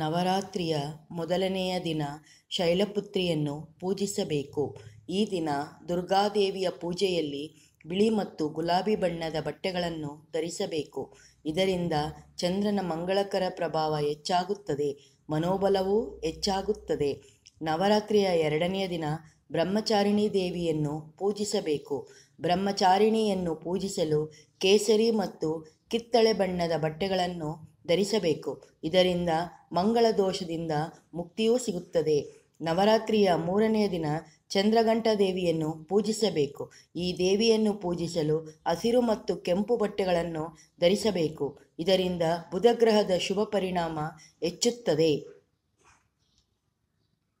ನವರಾತ್ರಿಯ ಮೊದಲನೆಯ ದಿನ ಶೈಲಪುತ್ರಿಯನ್ನು ಪೂಜಿಸಬೇಕು ಈ ದಿನ ದುರ್ಗಾದೇವಿಯ ಪೂಜೆಯಲ್ಲಿ ಬಿಳಿ ಮತ್ತು ಗುಲಾಬಿ ಬಣ್ಣದ ಬಟ್ಟೆಗಳನ್ನು ಧರಿಸಬೇಕು ಇದರಿಂದ ಚಂದ್ರನ ಮಂಗಳಕರ ಪ್ರಭಾವ ಹೆಚ್ಚಾಗುತ್ತದೆ ಮನೋಬಲವೂ ಹೆಚ್ಚಾಗುತ್ತದೆ ನವರಾತ್ರಿಯ ಎರಡನೆಯ ದಿನ ಬ್ರಹ್ಮಚಾರಿಣಿ ದೇವಿಯನ್ನು ಪೂಜಿಸಬೇಕು ಬ್ರಹ್ಮಚಾರಿಣಿಯನ್ನು ಪೂಜಿಸಲು ಕೇಸರಿ ಮತ್ತು ಕಿತ್ತಳೆ ಬಣ್ಣದ ಬಟ್ಟೆಗಳನ್ನು ಧರಿಸಬೇಕು ಇದರಿಂದ ಮಂಗಳ ದೋಷದಿಂದ ಮುಕ್ತಿಯೂ ಸಿಗುತ್ತದೆ ನವರಾತ್ರಿಯ ಮೂರನೆಯ ದಿನ ಚಂದ್ರಘಂಟ ದೇವಿಯನ್ನು ಪೂಜಿಸಬೇಕು ಈ ದೇವಿಯನ್ನು ಪೂಜಿಸಲು ಹಸಿರು ಮತ್ತು ಕೆಂಪು ಬಟ್ಟೆಗಳನ್ನು ಧರಿಸಬೇಕು ಇದರಿಂದ ಬುಧಗ್ರಹದ ಶುಭ ಪರಿಣಾಮ ಹೆಚ್ಚುತ್ತದೆ